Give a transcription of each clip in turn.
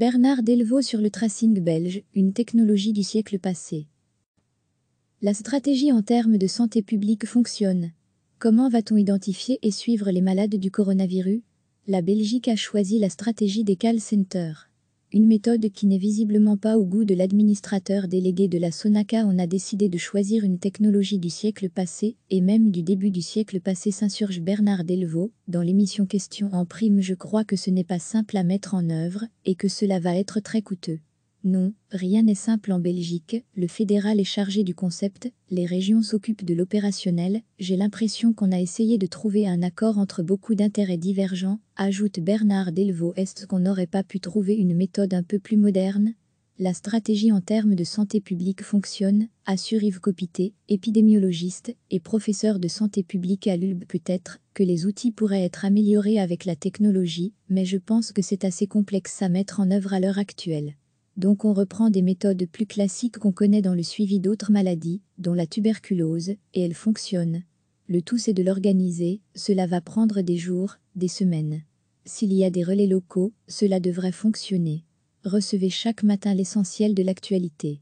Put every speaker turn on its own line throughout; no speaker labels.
Bernard Delvaux sur le tracing belge, une technologie du siècle passé. La stratégie en termes de santé publique fonctionne. Comment va-t-on identifier et suivre les malades du coronavirus La Belgique a choisi la stratégie des call centers une méthode qui n'est visiblement pas au goût de l'administrateur délégué de la Sonaca on a décidé de choisir une technologie du siècle passé et même du début du siècle passé s'insurge Bernard Delvaux dans l'émission Question en prime je crois que ce n'est pas simple à mettre en œuvre et que cela va être très coûteux. Non, rien n'est simple en Belgique, le fédéral est chargé du concept, les régions s'occupent de l'opérationnel, j'ai l'impression qu'on a essayé de trouver un accord entre beaucoup d'intérêts divergents, ajoute Bernard Delvaux. Est-ce qu'on n'aurait pas pu trouver une méthode un peu plus moderne La stratégie en termes de santé publique fonctionne, assure Yves Copité, épidémiologiste et professeur de santé publique à l'ULB. Peut-être que les outils pourraient être améliorés avec la technologie, mais je pense que c'est assez complexe à mettre en œuvre à l'heure actuelle. Donc on reprend des méthodes plus classiques qu'on connaît dans le suivi d'autres maladies, dont la tuberculose, et elles fonctionnent. Le tout c'est de l'organiser, cela va prendre des jours, des semaines. S'il y a des relais locaux, cela devrait fonctionner. Recevez chaque matin l'essentiel de l'actualité.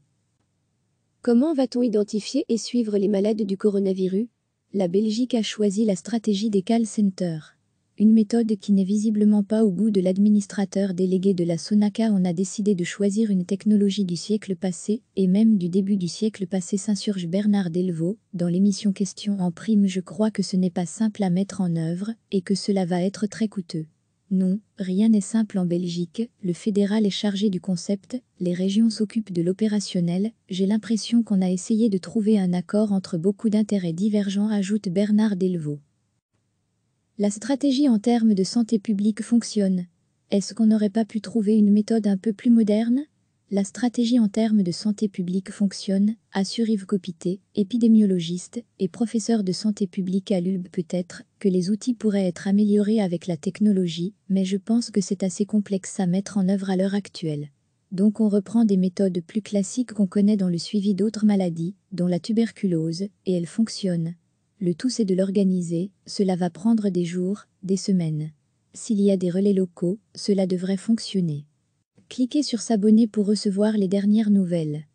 Comment va-t-on identifier et suivre les malades du coronavirus La Belgique a choisi la stratégie des call centers une méthode qui n'est visiblement pas au goût de l'administrateur délégué de la Sonaca. On a décidé de choisir une technologie du siècle passé et même du début du siècle passé, s'insurge Bernard Delvaux, dans l'émission Question en prime. Je crois que ce n'est pas simple à mettre en œuvre et que cela va être très coûteux. Non, rien n'est simple en Belgique, le fédéral est chargé du concept, les régions s'occupent de l'opérationnel, j'ai l'impression qu'on a essayé de trouver un accord entre beaucoup d'intérêts divergents, ajoute Bernard Delvaux. La stratégie en termes de santé publique fonctionne. Est-ce qu'on n'aurait pas pu trouver une méthode un peu plus moderne La stratégie en termes de santé publique fonctionne, assure Yves Copité, épidémiologiste et professeur de santé publique à l'ULB. Peut-être que les outils pourraient être améliorés avec la technologie, mais je pense que c'est assez complexe à mettre en œuvre à l'heure actuelle. Donc on reprend des méthodes plus classiques qu'on connaît dans le suivi d'autres maladies, dont la tuberculose, et elles fonctionnent. Le tout c'est de l'organiser, cela va prendre des jours, des semaines. S'il y a des relais locaux, cela devrait fonctionner. Cliquez sur s'abonner pour recevoir les dernières nouvelles.